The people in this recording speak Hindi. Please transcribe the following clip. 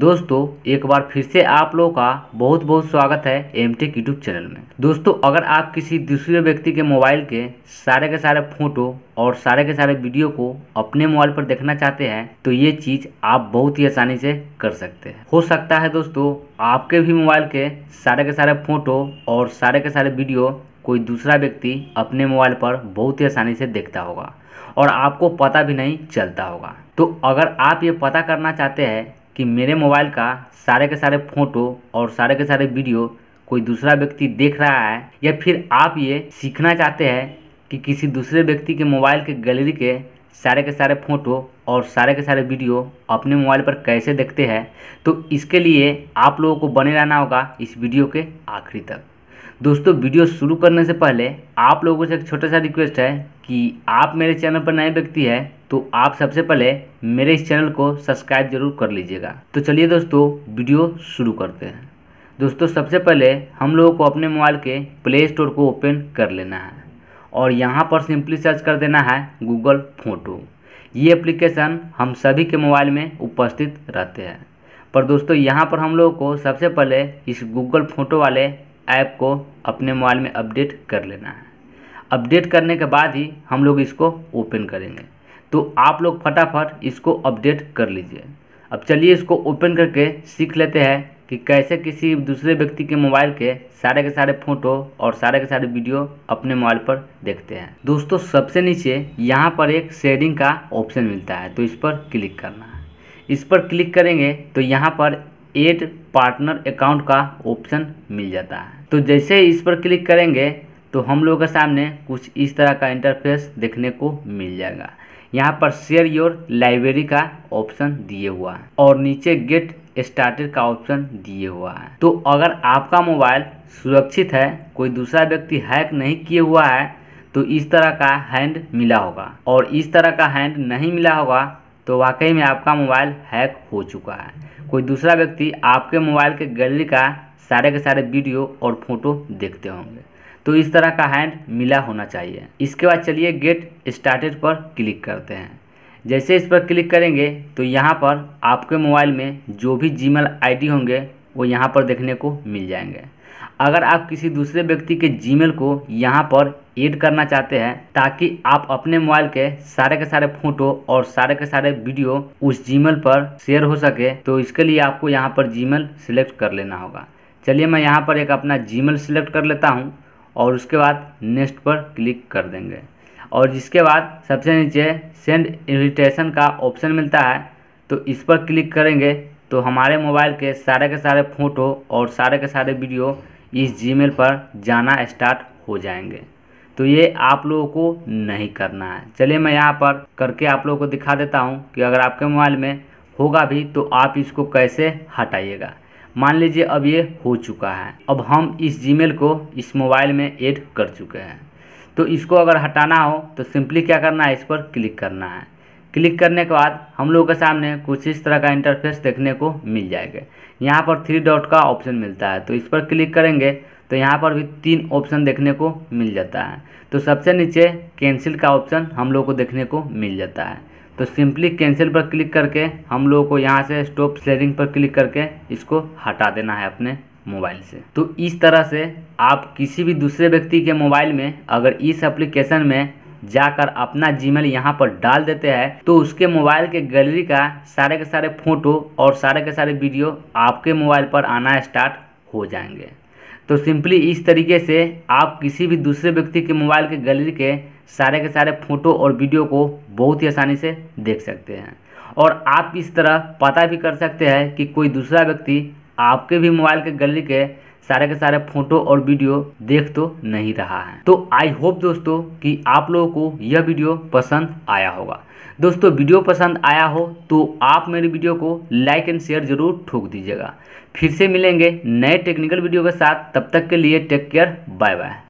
दोस्तों एक बार फिर से आप लोगों का बहुत बहुत स्वागत है एम टेक यूट्यूब चैनल में दोस्तों अगर आप किसी दूसरे व्यक्ति के मोबाइल के सारे के सारे फोटो और सारे के सारे वीडियो को अपने मोबाइल पर देखना चाहते हैं तो ये चीज़ आप बहुत ही आसानी से कर सकते हैं हो सकता है दोस्तों आपके भी मोबाइल के सारे के सारे फोटो और सारे के सारे वीडियो कोई दूसरा व्यक्ति अपने मोबाइल पर बहुत ही आसानी से देखता होगा और आपको पता भी नहीं चलता होगा तो अगर आप ये पता करना चाहते हैं कि मेरे मोबाइल का सारे के सारे फ़ोटो और सारे के सारे वीडियो कोई दूसरा व्यक्ति देख रहा है या फिर आप ये सीखना चाहते हैं कि किसी दूसरे व्यक्ति के मोबाइल के गैलरी के सारे के सारे फ़ोटो और सारे के सारे वीडियो अपने मोबाइल पर कैसे देखते हैं तो इसके लिए आप लोगों को बने रहना होगा इस वीडियो के आखिरी तक दोस्तों वीडियो शुरू करने से पहले आप लोगों से एक छोटा सा रिक्वेस्ट है कि आप मेरे चैनल पर नए व्यक्ति हैं तो आप सबसे पहले मेरे इस चैनल को सब्सक्राइब जरूर कर लीजिएगा तो चलिए दोस्तों वीडियो शुरू करते हैं दोस्तों सबसे पहले हम लोगों को अपने मोबाइल के प्ले स्टोर को ओपन कर लेना है और यहाँ पर सिंपली सर्च कर देना है गूगल फोटो ये एप्लीकेशन हम सभी के मोबाइल में उपस्थित रहते हैं पर दोस्तों यहाँ पर हम लोगों को सबसे पहले इस गूगल फोटो वाले ऐप को अपने मोबाइल में अपडेट कर लेना है अपडेट करने के बाद ही हम लोग इसको ओपन करेंगे तो आप लोग फटाफट इसको अपडेट कर लीजिए अब चलिए इसको ओपन करके सीख लेते हैं कि कैसे किसी दूसरे व्यक्ति के मोबाइल के सारे के सारे फ़ोटो और सारे के सारे वीडियो अपने मोबाइल पर देखते हैं दोस्तों सबसे नीचे यहाँ पर एक शेयरिंग का ऑप्शन मिलता है तो इस पर क्लिक करना है इस पर क्लिक करेंगे तो यहाँ पर एड पार्टनर अकाउंट का ऑप्शन मिल जाता है तो जैसे इस पर क्लिक करेंगे तो हम लोगों के सामने कुछ इस तरह का इंटरफेस देखने को मिल जाएगा यहाँ पर शेयर योर लाइब्रेरी का ऑप्शन दिए हुआ है और नीचे गेट स्टार्टेड का ऑप्शन दिए हुआ है तो अगर आपका मोबाइल सुरक्षित है कोई दूसरा व्यक्ति हैक नहीं किए हुआ है तो इस तरह का हैंड मिला होगा और इस तरह का हैंड नहीं मिला होगा तो वाकई में आपका मोबाइल हैक हो चुका है कोई दूसरा व्यक्ति आपके मोबाइल के गैलरी का सारे के सारे वीडियो और फोटो देखते होंगे तो इस तरह का हैंड मिला होना चाहिए इसके बाद चलिए गेट स्टार्टेड पर क्लिक करते हैं जैसे इस पर क्लिक करेंगे तो यहाँ पर आपके मोबाइल में जो भी जी मेल होंगे वो यहाँ पर देखने को मिल जाएंगे अगर आप किसी दूसरे व्यक्ति के जीमेल को यहाँ पर ऐड करना चाहते हैं ताकि आप अपने मोबाइल के सारे के सारे फोटो और सारे के सारे वीडियो उस जीमेल पर शेयर हो सके तो इसके लिए आपको यहाँ पर जीमेल सिलेक्ट कर लेना होगा चलिए मैं यहाँ पर एक अपना जीमेल सिलेक्ट कर लेता हूँ और उसके बाद नेक्स्ट पर क्लिक कर देंगे और जिसके बाद सबसे नीचे सेंड इन्विटेशन का ऑप्शन मिलता है तो इस पर क्लिक करेंगे तो हमारे मोबाइल के सारे के सारे फ़ोटो और सारे के सारे वीडियो इस जीमेल पर जाना स्टार्ट हो जाएंगे तो ये आप लोगों को नहीं करना है चलिए मैं यहाँ पर करके आप लोगों को दिखा देता हूँ कि अगर आपके मोबाइल में होगा भी तो आप इसको कैसे हटाइएगा मान लीजिए अब ये हो चुका है अब हम इस जीमेल को इस मोबाइल में ऐड कर चुके हैं तो इसको अगर हटाना हो तो सिंपली क्या करना है इस पर क्लिक करना है क्लिक करने के बाद हम लोग के सामने कुछ इस तरह का इंटरफेस देखने को मिल जाएगा यहाँ पर थ्री डॉट का ऑप्शन मिलता है तो इस पर क्लिक करेंगे तो यहाँ पर भी तीन ऑप्शन देखने को मिल जाता है तो सबसे नीचे कैंसिल का ऑप्शन हम लोग को देखने को मिल जाता है तो सिंपली कैंसिल पर क्लिक करके हम लोगों को यहाँ से स्टॉप शेयरिंग पर क्लिक करके इसको हटा देना है अपने मोबाइल से तो इस तरह से आप किसी भी दूसरे व्यक्ति के मोबाइल में अगर इस एप्लीकेशन में जाकर अपना जीमेल यहाँ पर डाल देते हैं तो उसके मोबाइल के गैलरी का सारे के सारे फोटो और सारे के सारे वीडियो आपके मोबाइल पर आना स्टार्ट हो जाएंगे तो सिंपली इस तरीके से आप किसी भी दूसरे व्यक्ति के मोबाइल के गैलरी के सारे के सारे फ़ोटो और वीडियो को बहुत ही आसानी से देख सकते हैं और आप इस तरह पता भी कर सकते हैं कि कोई दूसरा व्यक्ति आपके भी मोबाइल के गैलरी के सारे के सारे फोटो और वीडियो देख तो नहीं रहा है तो आई होप दोस्तों कि आप लोगों को यह वीडियो पसंद आया होगा दोस्तों वीडियो पसंद आया हो तो आप मेरे वीडियो को लाइक एंड शेयर जरूर ठोक दीजिएगा फिर से मिलेंगे नए टेक्निकल वीडियो के साथ तब तक के लिए टेक केयर बाय बाय